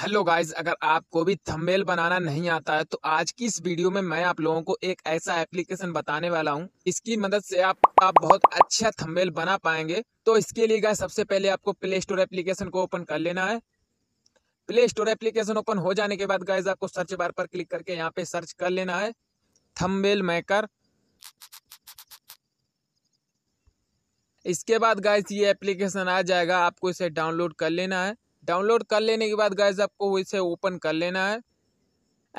hello guys अगर आपको भी थंबनेल बनाना नहीं आता है तो आज की इस वीडियो में मैं आप लोगों को एक ऐसा एप्लीकेशन बताने वाला हूं इसकी मदद से आप आप बहुत अच्छा थंबनेल बना पाएंगे तो इसके लिए गाइस सबसे पहले आपको प्ले स्टोर एप्लीकेशन को ओपन कर लेना है प्ले स्टोर एप्लीकेशन ओपन हो जाने के बाद गाइज आपको सर्च बार पर क्लिक करके यहाँ पे सर्च कर लेना है थम्बेल मेकर इसके बाद गाइज ये एप्लीकेशन आ जाएगा आपको इसे डाउनलोड कर लेना है डाउनलोड कर लेने के बाद गाइज आपको इसे ओपन कर लेना है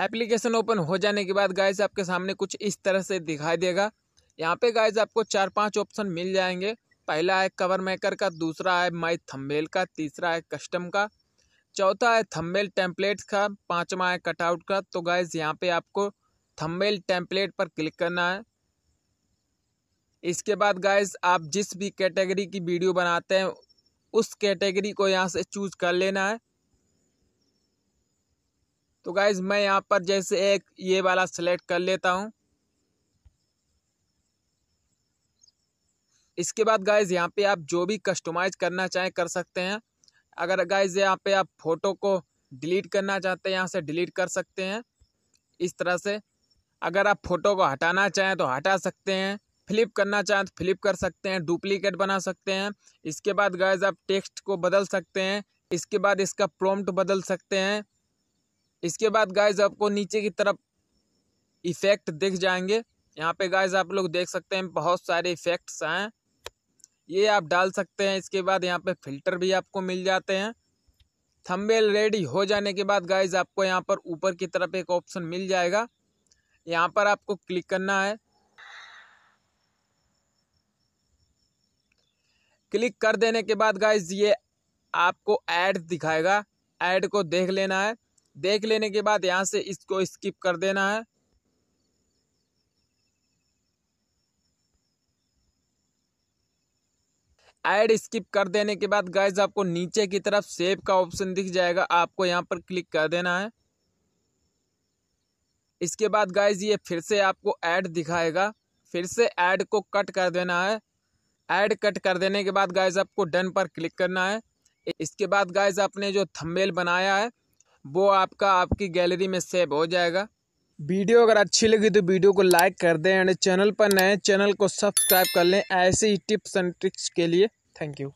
एप्लीकेशन ओपन हो जाने के बाद गाइज आपके सामने कुछ इस तरह से दिखाई देगा यहाँ पे गाइज आपको चार पांच ऑप्शन मिल जाएंगे पहला है कवर मेकर का दूसरा है माई थम्बेल का तीसरा है कस्टम का चौथा है थम्बेल टेम्पलेट का पाँचवा है कटआउट का तो गाइज यहाँ पे आपको थम्बेल टेम्पलेट पर क्लिक करना है इसके बाद गाइज आप जिस भी कैटेगरी की वीडियो बनाते हैं उस कैटेगरी को यहाँ से चूज कर लेना है तो गाइज मैं यहाँ पर जैसे एक ये वाला सेलेक्ट कर लेता हूँ इसके बाद गाइज यहाँ पे आप जो भी कस्टमाइज करना चाहें कर सकते हैं अगर गाइज यहाँ पे आप फोटो को डिलीट करना चाहते हैं यहाँ से डिलीट कर सकते हैं इस तरह से अगर आप फोटो को हटाना चाहें तो हटा सकते हैं फ्लिप करना चाहें तो फ्लिप कर सकते हैं डुप्लीकेट बना सकते हैं इसके बाद गाइज आप टेक्स्ट को बदल सकते हैं इसके बाद इसका प्रोम्ट बदल सकते हैं इसके बाद गाइज आपको नीचे की तरफ इफ़ेक्ट दिख जाएंगे यहाँ पे गाइज आप लोग देख सकते हैं बहुत सारे इफ़ेक्ट्स हैं ये आप डाल सकते हैं इसके बाद यहाँ पे फिल्टर भी आपको मिल जाते हैं थंबेल रेडी हो जाने के बाद गाइज आपको यहाँ पर ऊपर की तरफ एक ऑप्शन मिल जाएगा यहाँ पर आपको क्लिक करना है क्लिक कर देने के बाद गाइज ये आपको ऐड दिखाएगा ऐड को देख लेना है देख लेने के बाद यहाँ से इसको स्किप कर देना है ऐड स्किप कर देने के बाद गाइज आपको नीचे की तरफ सेव का ऑप्शन दिख जाएगा आपको यहाँ पर क्लिक कर देना है इसके बाद गाइज ये फिर से आपको ऐड दिखाएगा फिर से ऐड को कट कर देना है ऐड कट कर देने के बाद गाइज आपको डन पर क्लिक करना है इसके बाद गाइज आपने जो थंबनेल बनाया है वो आपका आपकी गैलरी में सेव हो जाएगा वीडियो अगर अच्छी लगी तो वीडियो को लाइक कर दें एंड चैनल पर नए चैनल को सब्सक्राइब कर लें ऐसे ही टिप्स एंड ट्रिक्स के लिए थैंक यू